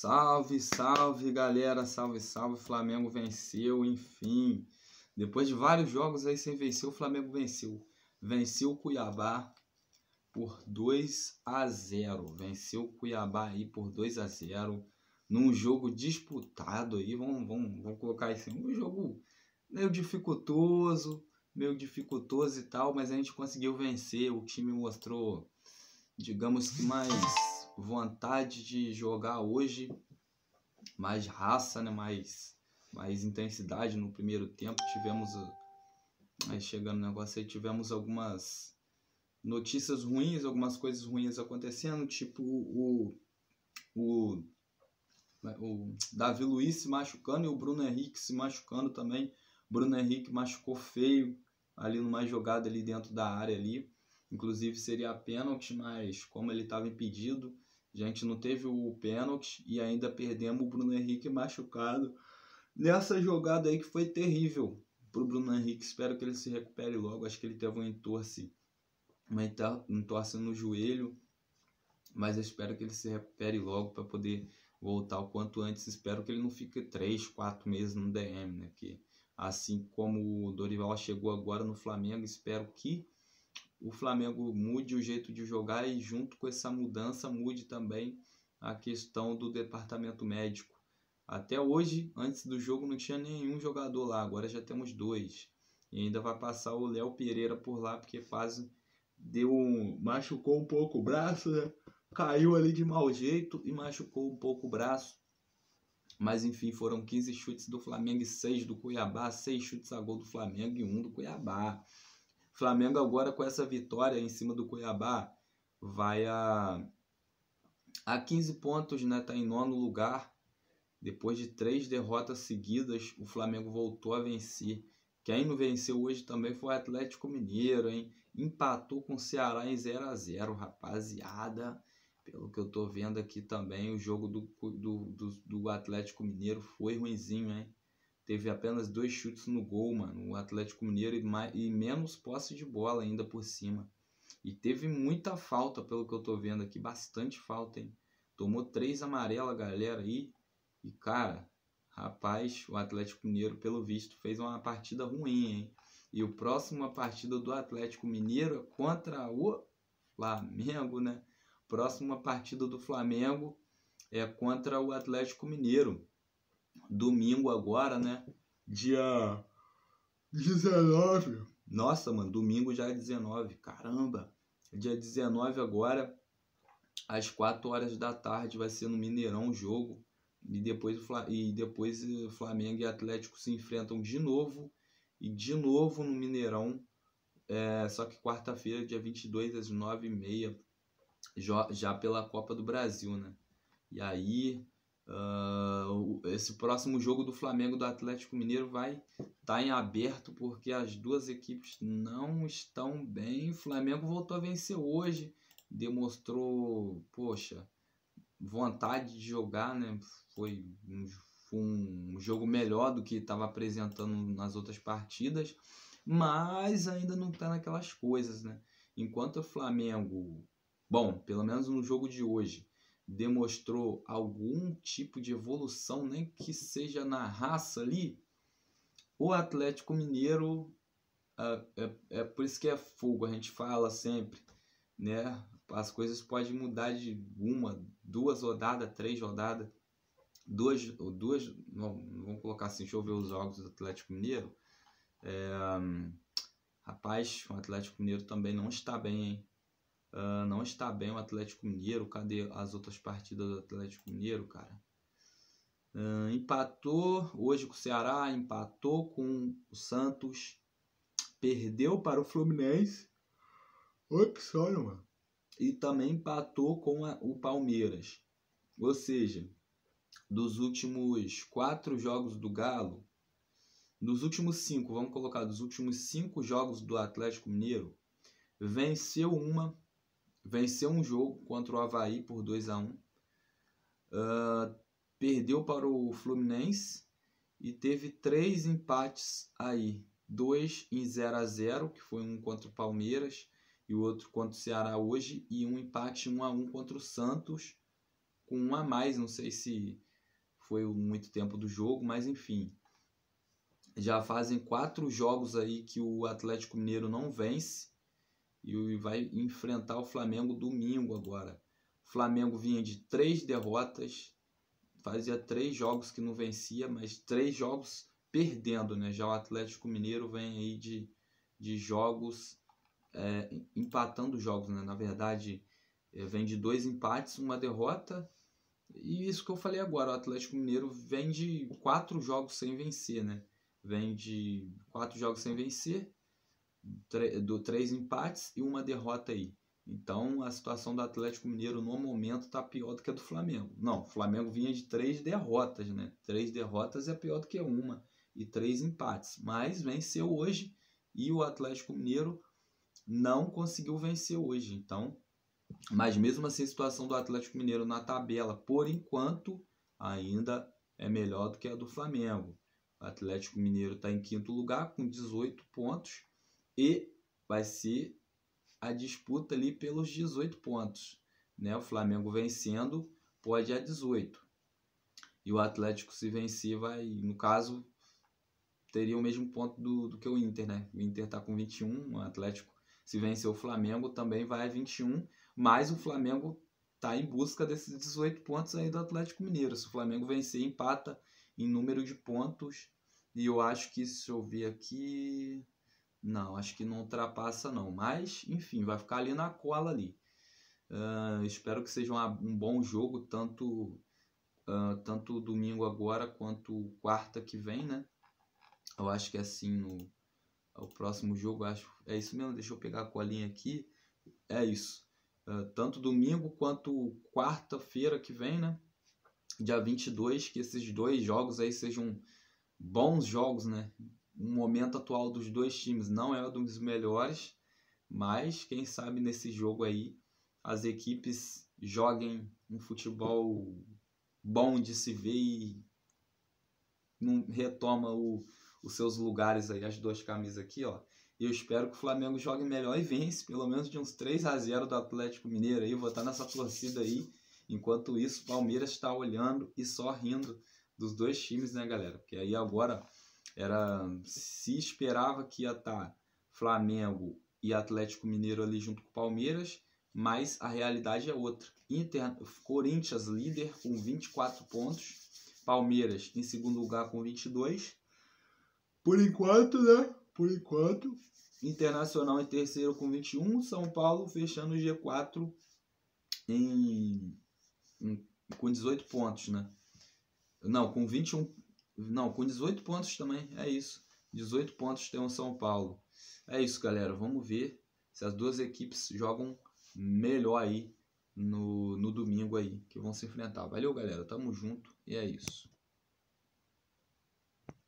Salve, salve galera, salve, salve. Flamengo venceu, enfim. Depois de vários jogos aí sem vencer, o Flamengo venceu. Venceu o Cuiabá por 2 a 0. Venceu o Cuiabá aí por 2 a 0 num jogo disputado aí. Vamos, vamos, vamos colocar assim, um jogo meio dificultoso, meio dificultoso e tal, mas a gente conseguiu vencer. O time mostrou, digamos que mais vontade de jogar hoje, mais raça, né? mais, mais intensidade no primeiro tempo. Tivemos, eh, aí chegando o negócio aí, tivemos algumas notícias ruins, algumas coisas ruins acontecendo, tipo o, o, o Davi Luiz se machucando e o Bruno Henrique se machucando também. Bruno Henrique machucou feio ali numa jogada ali dentro da área ali. Inclusive seria a pênalti, mas como ele estava impedido, a gente não teve o pênalti e ainda perdemos o Bruno Henrique machucado nessa jogada aí que foi terrível para o Bruno Henrique. Espero que ele se recupere logo. Acho que ele teve um entorse, uma entorse no joelho, mas eu espero que ele se recupere logo para poder voltar o quanto antes. Espero que ele não fique 3, 4 meses no DM, né? Que, assim como o Dorival chegou agora no Flamengo, espero que o Flamengo mude o jeito de jogar e, junto com essa mudança, mude também a questão do departamento médico. Até hoje, antes do jogo, não tinha nenhum jogador lá, agora já temos dois. E ainda vai passar o Léo Pereira por lá, porque quase deu um, machucou um pouco o braço, né? caiu ali de mau jeito e machucou um pouco o braço. Mas enfim, foram 15 chutes do Flamengo e 6 do Cuiabá, 6 chutes a gol do Flamengo e 1 do Cuiabá. Flamengo agora com essa vitória em cima do Cuiabá vai a, a 15 pontos, né? Tá em nono lugar. Depois de três derrotas seguidas, o Flamengo voltou a vencer. Quem não venceu hoje também foi o Atlético Mineiro, hein? Empatou com o Ceará em 0 a 0 rapaziada. Pelo que eu tô vendo aqui também, o jogo do, do, do, do Atlético Mineiro foi ruimzinho, hein? teve apenas dois chutes no gol, mano. O Atlético Mineiro e, mais, e menos posse de bola ainda por cima. E teve muita falta, pelo que eu tô vendo aqui, bastante falta, hein? Tomou três amarela, galera, aí. E, cara, rapaz, o Atlético Mineiro, pelo visto, fez uma partida ruim, hein? E o próximo a partida do Atlético Mineiro é contra o Flamengo, né? Próxima partida do Flamengo é contra o Atlético Mineiro domingo agora, né? Dia 19. Nossa, mano, domingo já é 19. Caramba! Dia 19 agora, às 4 horas da tarde, vai ser no Mineirão o jogo. E depois, e depois eh, Flamengo e Atlético se enfrentam de novo. E de novo no Mineirão. É, só que quarta-feira, dia 22, às 9h30. Já pela Copa do Brasil, né? E aí Uh, esse próximo jogo do Flamengo do Atlético Mineiro vai estar tá em aberto porque as duas equipes não estão bem. O Flamengo voltou a vencer hoje, demonstrou, poxa, vontade de jogar, né? Foi um, foi um jogo melhor do que estava apresentando nas outras partidas, mas ainda não está naquelas coisas, né? Enquanto o Flamengo, bom, pelo menos no jogo de hoje, demonstrou algum tipo de evolução, nem que seja na raça ali, o Atlético Mineiro é, é, é, por isso que é fogo, a gente fala sempre, né? As coisas podem mudar de uma, duas rodadas, três rodadas, duas, duas vamos colocar assim, deixa eu ver os jogos do Atlético Mineiro. É, rapaz, o Atlético Mineiro também não está bem, hein? Uh, não está bem o Atlético Mineiro. Cadê as outras partidas do Atlético Mineiro, cara? Uh, empatou hoje com o Ceará, empatou com o Santos, perdeu para o Fluminense. Oi, que sonho, mano. E também empatou com a, o Palmeiras. Ou seja, dos últimos quatro jogos do Galo, dos últimos cinco, vamos colocar, dos últimos cinco jogos do Atlético Mineiro, venceu uma, venceu um jogo contra o Havaí por 2 a 1 uh, ah, perdeu para o Fluminense e teve três empates aí. Dois em 0 a 0 que foi um contra o Palmeiras e o outro contra o Ceará hoje, e um empate 1 a 1 contra o Santos, com um a mais, não sei se foi muito tempo do jogo, mas enfim. Já fazem quatro jogos aí que o Atlético Mineiro não vence e vai enfrentar o Flamengo domingo agora. O Flamengo vinha de três derrotas, fazia três jogos que não vencia, mas três jogos perdendo, né? Já o Atlético Mineiro vem aí de, de jogos, é, empatando jogos, né? Na verdade, é, vem de dois empates, uma derrota. E isso que eu falei agora, o Atlético Mineiro vem de quatro jogos sem vencer, né? Vem de quatro jogos sem vencer do três empates e uma derrota aí. Então a situação do Atlético Mineiro no momento está pior do que a do Flamengo. Não, o Flamengo vinha de três derrotas, né? Três derrotas é pior do que uma e três empates. Mas venceu hoje e o Atlético Mineiro não conseguiu vencer hoje. Então, mas mesmo assim a situação do Atlético Mineiro na tabela, por enquanto, ainda é melhor do que a do Flamengo. O Atlético Mineiro está em quinto lugar com 18 pontos e vai ser a disputa ali pelos 18 pontos. Né? O Flamengo vencendo pode ir a 18. E o Atlético, se vencer, vai, no caso, teria o mesmo ponto do, do que o Inter, né? O Inter está com 21, o Atlético, se vencer o Flamengo, também vai a 21, mas o Flamengo está em busca desses 18 pontos aí do Atlético Mineiro. Se o Flamengo vencer, empata em número de pontos. E eu acho que, se eu ver aqui, não, acho que não ultrapassa não. Mas, enfim, vai ficar ali na cola ali. Uh, espero que seja uma, um bom jogo, tanto, uh, tanto domingo agora quanto quarta que vem, né? Eu acho que é assim no, é o próximo jogo. Acho, é isso mesmo, deixa eu pegar a colinha aqui. É isso. Uh, tanto domingo quanto quarta-feira que vem, né? Dia 22, que esses dois jogos aí sejam bons jogos, né? o momento atual dos dois times não é um dos melhores, mas quem sabe nesse jogo aí as equipes joguem um futebol bom de se ver e não retoma o, os seus lugares aí, as duas camisas aqui, ó. E eu espero que o Flamengo jogue melhor e vence, pelo menos de uns 3 a 0 do Atlético Mineiro aí, vou estar nessa torcida aí. Enquanto isso, o Palmeiras está olhando e só rindo dos dois times, né, galera? Porque aí agora era se esperava que ia estar tá Flamengo e Atlético Mineiro ali junto com o Palmeiras, mas a realidade é outra. Inter, Corinthians líder com 24 pontos, Palmeiras em segundo lugar com 22. Por enquanto, né? Por enquanto, Internacional em terceiro com 21, São Paulo fechando o G4 em, em, com 18 pontos, né? Não, com 21 não, com 18 pontos também, é isso. 18 pontos tem o São Paulo. É isso, galera. Vamos ver se as duas equipes jogam melhor aí no, no domingo aí que vão se enfrentar. Valeu, galera. Tamo junto e é isso.